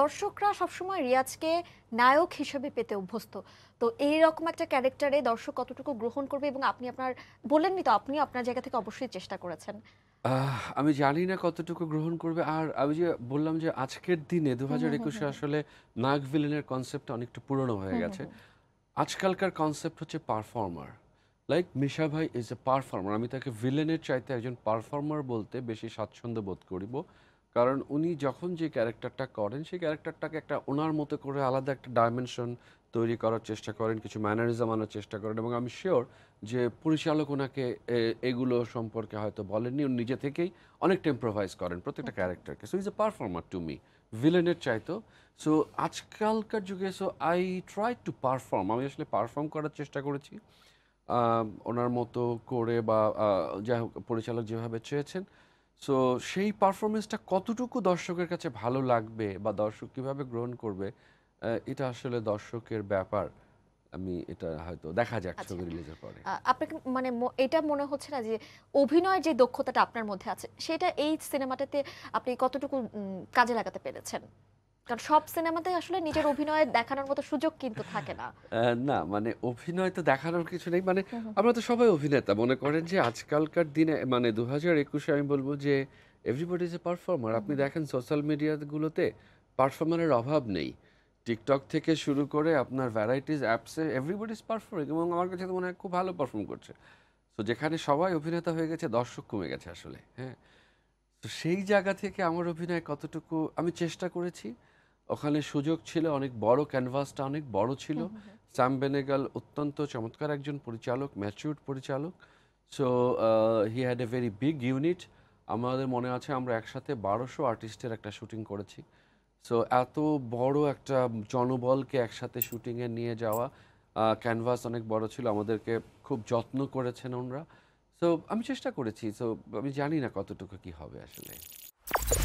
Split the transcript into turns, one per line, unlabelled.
দর্শকরা সবসময় রিয়াজকে নায়ক হিসেবে পেতে অভ্যস্ত তো এই রকম একটা ক্যারেক্টারে দর্শক কতটুকু গ্রহণ করবে এবং আপনি আপনার বলেননি তো আপনি আপনার জায়গা থেকে অবশ্যই চেষ্টা করেছেন
আমি জানি না কতটুকু গ্রহণ করবে আর আমি যে বললাম যে আজকের দিনে দু হাজার একুশে আসলে নাগ ভিলেনের কনসেপ্ট অনেকটা পুরনো হয়ে গেছে আজকালকার কনসেপ্ট হচ্ছে পারফর্মার লাইক মিশা ভাই ইজ এ পারফর্মার আমি তাকে ভিলেনের চাইতে একজন পারফর্মার বলতে বেশি স্বাচ্ছন্দ্য বোধ করিব কারণ উনি যখন যে ক্যারেক্টারটা করেন সেই ক্যারেক্টারটাকে একটা ওনার মতো করে আলাদা একটা ডাইমেনশন তৈরি করার চেষ্টা করেন কিছু ম্যানারিজম আনার চেষ্টা করেন এবং আমি শিওর যে পরিচালক ওনাকে এগুলো সম্পর্কে হয়তো বলেননি উনি নিজে থেকেই অনেকটা ইম্প্রোভাইজ করেন প্রত্যেকটা ক্যারেক্টারকে so is a performer to me ভিলেনের চাইতো সো আজকালকার যুগে so I try to perform আমি আসলে পারফর্ম করার চেষ্টা করেছি ওনার মতো করে বা যাই হোক পরিচালক যেভাবে চেয়েছেন সো সেই পারফরমেন্সটা কতটুকু দর্শকের কাছে ভালো লাগবে বা দর্শক কিভাবে গ্রহণ করবে এটা আসলে দর্শকের ব্যাপার আমি এটা হয়তো দেখা যাক আচ্ছা। ছবি রিলিজের পরে
আপনাকে মানে এটা মনে হচ্ছে না যে অভিনয়ের যে দক্ষতাটা আপনার মধ্যে আছে সেটা এই সিনেমাটাতে আপনি কতটুকু কাজে লাগাতে পেরেছেন কারণ সব সিনেমাতে আসলে নিজের অভিনয় দেখানোর মতো সুযোগ কিন্তু থাকে না
না মানে অভিনয় তো দেখানোর কিছু নেই মানে আমরা তো সবাই অভিনেতা মনে করেন যে আজকালকার দিনে মানে দু হাজার একুশে আমি বলবো যে এভরিবডি ইজ এ পারফর্মার আপনি দেখেন সোশ্যাল মিডিয়াগুলোতে পারফর্মারের অভাব নেই টিকটক থেকে শুরু করে আপনার ভ্যারাইটিস অ্যাপসে এভরিবডি ইজ পারফর্মিং এবং আমার কাছে তো মনে হয় খুব ভালো পারফর্ম করছে তো যেখানে সবাই অভিনেতা হয়ে গেছে দর্শক কমে গেছে আসলে হ্যাঁ তো সেই জায়গা থেকে আমার অভিনয় কতটুকু আমি চেষ্টা করেছি ওখানে সুযোগ ছিল অনেক বড় ক্যানভাসটা অনেক বড় ছিল স্যাম বেনেগাল অত্যন্ত চমৎকার একজন পরিচালক ম্যাচিউর পরিচালক so he had a very big unit আমাদের মনে আছে আমরা একসাথে বারোশো আর্টিস্টের একটা শুটিং করেছি সো এত বড় একটা জনবলকে একসাথে শুটিংয়ে নিয়ে যাওয়া ক্যানভাস অনেক বড় ছিল আমাদেরকে খুব যত্ন করেছেন ওনারা সো আমি চেষ্টা করেছি সো আমি জানি না কতটুকু কি হবে আসলে